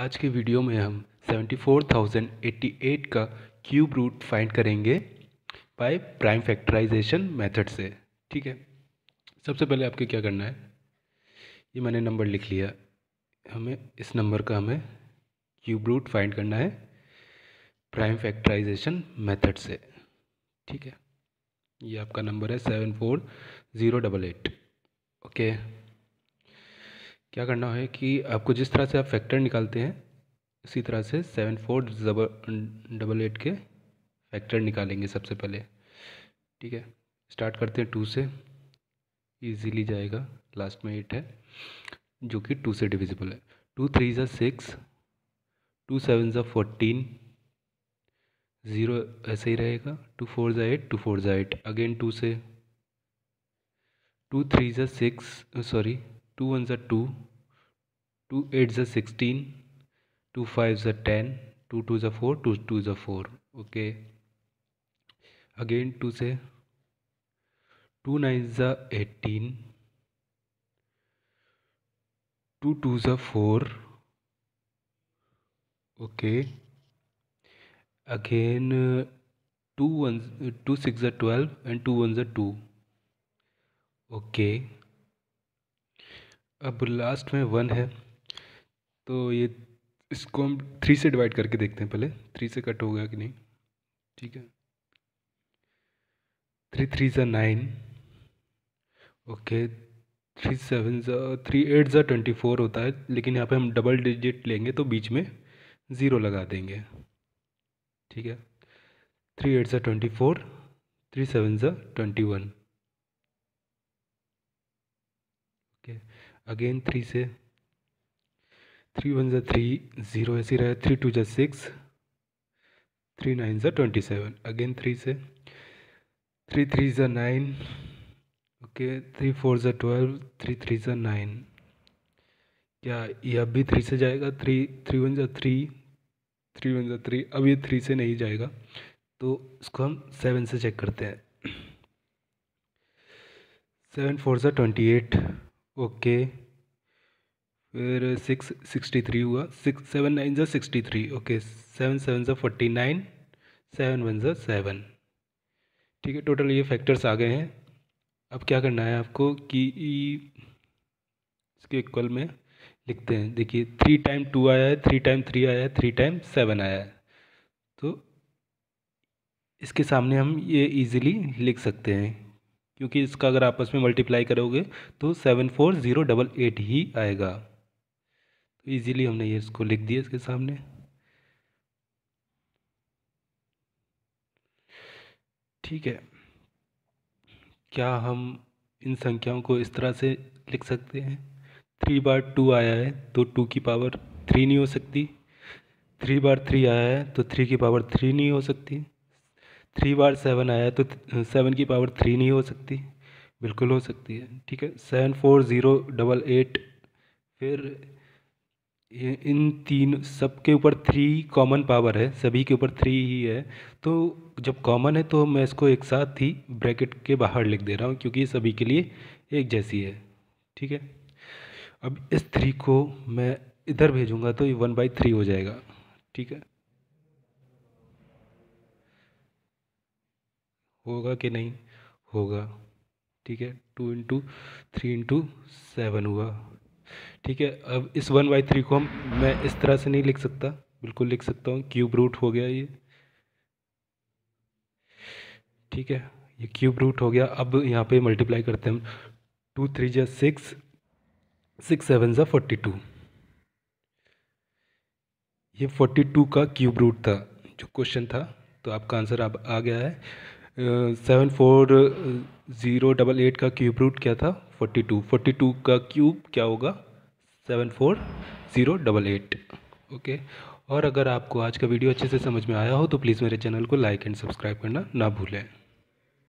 आज के वीडियो में हम 74,088 का क्यूब रूट फाइंड करेंगे बाय प्राइम फैक्टराइजेशन मेथड से ठीक है सबसे पहले आपके क्या करना है ये मैंने नंबर लिख लिया हमें इस नंबर का हमें क्यूब रूट फाइंड करना है प्राइम फैक्टराइजेशन मेथड से ठीक है ये आपका नंबर है seven four zero double eight okay क्या करना है कि आपको जिस तरह से आप फैक्टर निकालते हैं इसी तरह से सेवन फोर डबल एट के फैक्टर निकालेंगे सबसे पहले ठीक है स्टार्ट करते हैं टू से ईजीली जाएगा लास्ट में एट है जो कि टू से डिविजिबल है टू थ्री ज़ा सिक्स टू सेवन ज़ा फोर्टीन ज़ीरो ऐसे ही रहेगा टू फोर ज़ा एट टू फोर ज़ा एट अगेन टू से टू थ्री ज़ा सिक्स सॉरी टू वन ज़ा टू टू एट ज़ा सिक्सटीन टू फाइव ज़ा टेन टू टू ज़ा फोर टू टू ज़ा फोर ओके अगेन टू से टू नाइन ज़ा एटीन टू टू ज़ा four okay again two one two six ज़ा twelve and two one ज़ा two okay अब last में वन है तो ये इसको हम थ्री से डिवाइड करके देखते हैं पहले थ्री से कट हो गया कि नहीं ठीक है थ्री थ्री ज़ा नाइन ओके थ्री सेवन ज़ा थ्री एट ज़ा ट्वेंटी फोर होता है लेकिन यहाँ पे हम डबल डिजिट लेंगे तो बीच में ज़ीरो लगा देंगे ठीक है थ्री एट ज़ा ट्वेंटी फोर थ्री सेवन ज़ा twenty one okay again three से थ्री वन ज़ा थ्री ज़ीरो ऐसी रहा थ्री टू ज़ा सिक्स थ्री नाइन ज़ा ट्वेंटी सेवन अगेन थ्री से थ्री थ्री ज़ा नाइन ओके थ्री फोर ज़ा ट्वेल्व थ्री थ्री ज़ा नाइन क्या ये अब भी थ्री से जाएगा थ्री थ्री वन ज़ा थ्री थ्री वन ज़ा थ्री अब ये थ्री से नहीं जाएगा तो इसको हम सेवन से चेक करते हैं सेवन फोर ज़ा ट्वेंटी एट ओके फिर सिक्स सिक्सटी थ्री हुआ सिक्स सेवन नाइन ज़ा sixty three okay seven seven ज़ा फोर्टी नाइन सेवन वन ज़ा सेवन ठीक है टोटल ये फैक्टर्स आ गए हैं अब क्या करना है आपको कि इसके इक्वल में लिखते हैं देखिए थ्री टाइम टू आया है थ्री टाइम थ्री आया है थ्री टाइम सेवन आया है तो इसके सामने हम ये इजीली लिख सकते हैं क्योंकि इसका अगर आपस में मल्टीप्लाई करोगे तो seven four zero double eight ही आएगा तो इजीली हमने ये इसको लिख दिया इसके सामने ठीक है क्या हम इन संख्याओं को इस तरह से लिख सकते हैं थ्री बार टू आया है तो टू की पावर थ्री नहीं हो सकती थ्री बार थ्री आया है तो थ्री की पावर थ्री नहीं हो सकती थ्री बार सेवन आया है तो सेवन की पावर थ्री नहीं हो सकती बिल्कुल हो सकती है ठीक है seven four zero double eight फिर इन तीन सब के ऊपर थ्री कॉमन पावर है सभी के ऊपर थ्री ही है तो जब कॉमन है तो मैं इसको एक साथ ही ब्रैकेट के बाहर लिख दे रहा हूँ क्योंकि ये सभी के लिए एक जैसी है ठीक है अब इस थ्री को मैं इधर भेजूँगा तो ये वन बाई थ्री हो जाएगा ठीक है होगा कि नहीं होगा ठीक है two into three into seven हुआ ठीक है अब इस वन बाई थ्री को हम मैं इस तरह से नहीं लिख सकता बिल्कुल लिख सकता हूँ क्यूब रूट हो गया ये ठीक है ये क्यूब रूट हो गया अब यहाँ पे मल्टीप्लाई करते हैं हम टू थ्री जै सिक्स सिक्स सेवन जै फोर्टी टू ये फोर्टी टू का क्यूब रूट था जो क्वेश्चन था तो आपका आंसर अब आ गया है seven four zero double eight का क्यूब रूट क्या था फोर्टी टू फोर्टी टू का क्यूब क्या होगा seven four zero double eight okay और अगर आपको आज का वीडियो अच्छे से समझ में आया हो तो प्लीज़ मेरे चैनल को लाइक एंड सब्सक्राइब करना ना भूलें